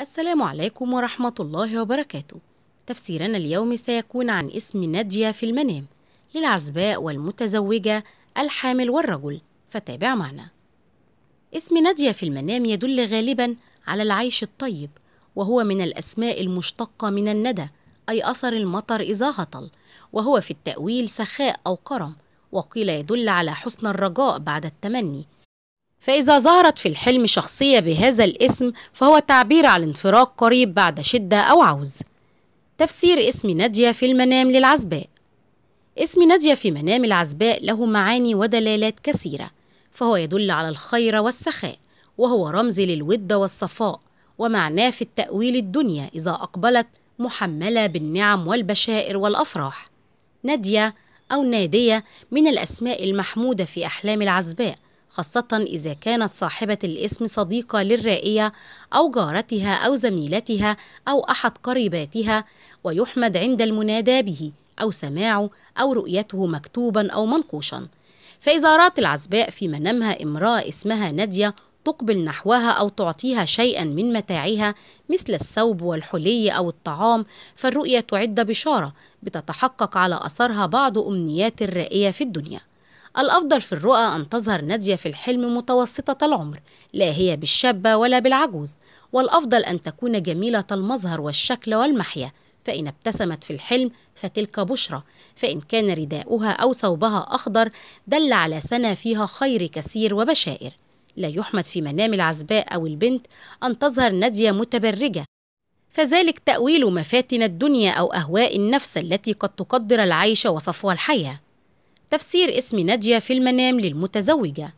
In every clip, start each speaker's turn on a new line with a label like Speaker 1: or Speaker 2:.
Speaker 1: السلام عليكم ورحمة الله وبركاته تفسيرنا اليوم سيكون عن اسم نادية في المنام للعزباء والمتزوجة الحامل والرجل فتابع معنا اسم نادية في المنام يدل غالبا على العيش الطيب وهو من الأسماء المشتقة من الندى أي أثر المطر إذا هطل وهو في التأويل سخاء أو كرم وقيل يدل على حسن الرجاء بعد التمني فإذا ظهرت في الحلم شخصية بهذا الاسم فهو تعبير عن انفراق قريب بعد شدة أو عوز تفسير اسم نادية في المنام للعزباء اسم نادية في منام العزباء له معاني ودلالات كثيرة فهو يدل على الخير والسخاء وهو رمز للود والصفاء ومعناه في التأويل الدنيا إذا أقبلت محملة بالنعم والبشائر والأفراح نادية أو نادية من الأسماء المحمودة في أحلام العزباء خاصة إذا كانت صاحبة الاسم صديقة للرائية أو جارتها أو زميلتها أو أحد قريباتها ويحمد عند المنادى به أو سماعه أو رؤيته مكتوبا أو منقوشا فإذا رأت العزباء في منامها امرأة اسمها نادية تقبل نحوها أو تعطيها شيئا من متاعها مثل الثوب والحلي أو الطعام فالرؤية تعد بشارة بتتحقق على أثرها بعض أمنيات الرائية في الدنيا الأفضل في الرؤى أن تظهر نادية في الحلم متوسطة العمر لا هي بالشابة ولا بالعجوز والأفضل أن تكون جميلة المظهر والشكل والمحيا فإن ابتسمت في الحلم فتلك بشرى فإن كان رداؤها أو ثوبها أخضر دل على سنة فيها خير كثير وبشائر لا يحمد في منام العزباء أو البنت أن تظهر نادية متبرجة فذلك تأويل مفاتن الدنيا أو أهواء النفس التي قد تقدر العيش وصفو الحياة تفسير اسم نادية في المنام للمتزوجة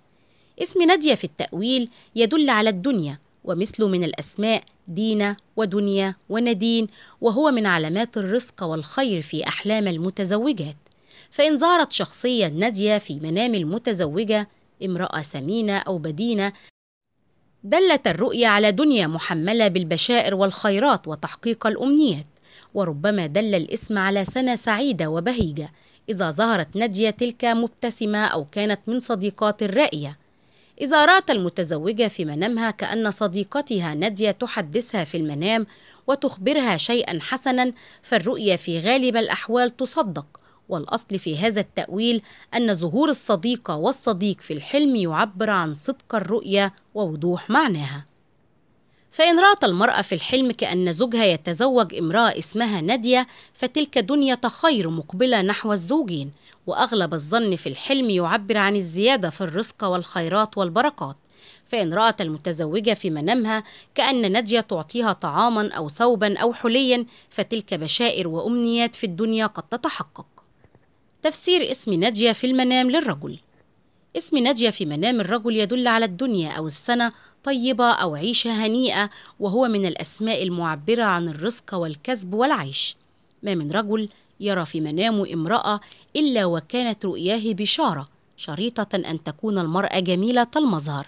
Speaker 1: اسم نادية في التأويل يدل على الدنيا ومثله من الأسماء دينا ودنيا وندين وهو من علامات الرزق والخير في أحلام المتزوجات فإن ظهرت شخصية نادية في منام المتزوجة امرأة سمينة أو بدينة دلت الرؤية على دنيا محملة بالبشائر والخيرات وتحقيق الأمنيات وربما دل الاسم على سنة سعيدة وبهيجة إذا ظهرت نادية تلك مبتسمة أو كانت من صديقات الرائية إذا رأت المتزوجة في منامها كأن صديقتها نادية تحدثها في المنام وتخبرها شيئا حسنا فالرؤية في غالب الأحوال تصدق والأصل في هذا التأويل أن ظهور الصديقة والصديق في الحلم يعبر عن صدق الرؤية ووضوح معناها فإن رأت المرأة في الحلم كأن زوجها يتزوج امرأة اسمها نادية فتلك دنيا خير مقبلة نحو الزوجين وأغلب الظن في الحلم يعبر عن الزيادة في الرزق والخيرات والبركات فإن رأت المتزوجة في منامها كأن نادية تعطيها طعاما أو ثوبا أو حليا فتلك بشائر وأمنيات في الدنيا قد تتحقق تفسير اسم نادية في المنام للرجل اسم نادية في منام الرجل يدل على الدنيا أو السنة طيبة أو عيشة هنيئة وهو من الأسماء المعبرة عن الرزق والكسب والعيش ما من رجل يرى في منامه امرأة إلا وكانت رؤياه بشارة شريطة أن تكون المرأة جميلة المظهر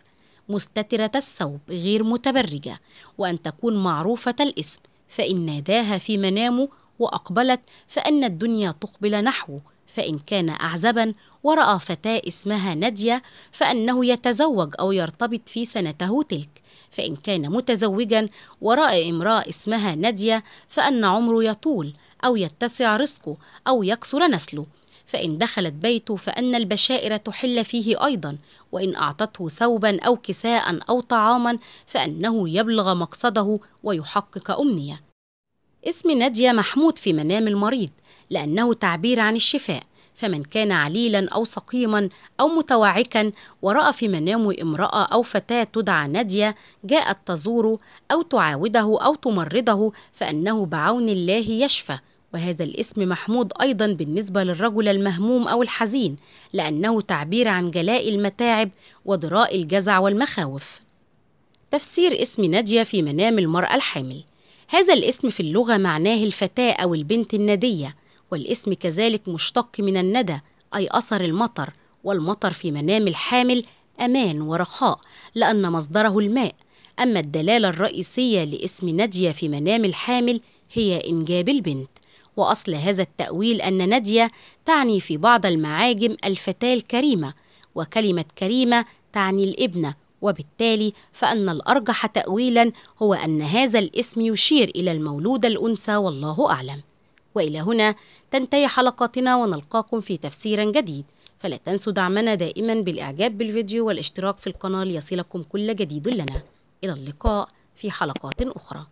Speaker 1: مستترة الثوب غير متبرجة وأن تكون معروفة الاسم فإن ناداها في منامه وأقبلت فأن الدنيا تقبل نحوه فإن كان أعزبا ورأى فتاة اسمها نادية فأنه يتزوج أو يرتبط في سنته تلك فإن كان متزوجا ورأى امرأة اسمها نادية فأن عمره يطول أو يتسع رزقه أو يكثر نسله فإن دخلت بيته فأن البشائر تحل فيه أيضا وإن أعطته ثوبا أو كساء أو طعاما فأنه يبلغ مقصده ويحقق أمنية اسم نادية محمود في منام المريض لأنه تعبير عن الشفاء فمن كان عليلا أو سقيما أو متوعكا ورأى في منامه امرأة أو فتاة تدعى نادية جاءت تزوره أو تعاوده أو تمرضه فأنه بعون الله يشفى وهذا الاسم محمود أيضا بالنسبة للرجل المهموم أو الحزين لأنه تعبير عن جلاء المتاعب وضراء الجزع والمخاوف تفسير اسم نادية في منام المرأة الحامل هذا الاسم في اللغة معناه الفتاة أو البنت الندية والاسم كذلك مشتق من الندى أي أثر المطر والمطر في منام الحامل أمان ورخاء لأن مصدره الماء أما الدلالة الرئيسية لاسم نادية في منام الحامل هي إنجاب البنت وأصل هذا التأويل أن نادية تعني في بعض المعاجم الفتاة الكريمة وكلمة كريمة تعني الابنة وبالتالي فأن الأرجح تأويلا هو أن هذا الاسم يشير إلى المولودة الأنثى والله أعلم والى هنا تنتهي حلقاتنا ونلقاكم في تفسير جديد فلا تنسوا دعمنا دائما بالاعجاب بالفيديو والاشتراك في القناه ليصلكم كل جديد لنا الى اللقاء في حلقات اخرى